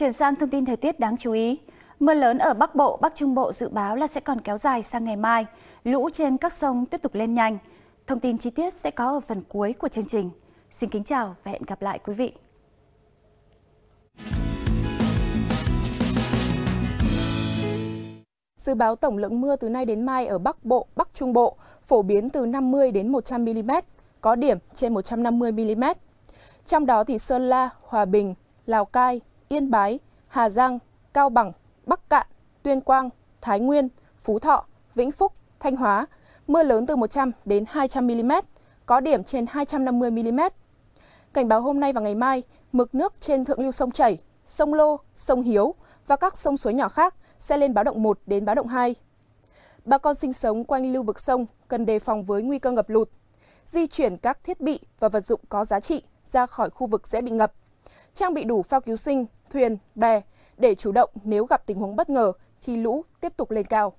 Chuyển sang thông tin thời tiết đáng chú ý. Mưa lớn ở Bắc Bộ, Bắc Trung Bộ dự báo là sẽ còn kéo dài sang ngày mai. Lũ trên các sông tiếp tục lên nhanh. Thông tin chi tiết sẽ có ở phần cuối của chương trình. Xin kính chào và hẹn gặp lại quý vị. Dự báo tổng lượng mưa từ nay đến mai ở Bắc Bộ, Bắc Trung Bộ phổ biến từ 50 đến 100 mm, có điểm trên 150 mm. Trong đó thì Sơn La, Hòa Bình, Lào Cai, Yên Bái, Hà Giang, Cao Bằng, Bắc Cạn, Tuyên Quang, Thái Nguyên, Phú Thọ, Vĩnh Phúc, Thanh Hóa, mưa lớn từ 100 đến 200 mm, có điểm trên 250 mm. Cảnh báo hôm nay và ngày mai, mực nước trên thượng lưu sông Chảy, sông Lô, sông Hiếu và các sông suối nhỏ khác sẽ lên báo động 1 đến báo động 2. Bà con sinh sống quanh lưu vực sông cần đề phòng với nguy cơ ngập lụt, di chuyển các thiết bị và vật dụng có giá trị ra khỏi khu vực dễ bị ngập, trang bị đủ phao cứu sinh, thuyền, bè để chủ động nếu gặp tình huống bất ngờ khi lũ tiếp tục lên cao.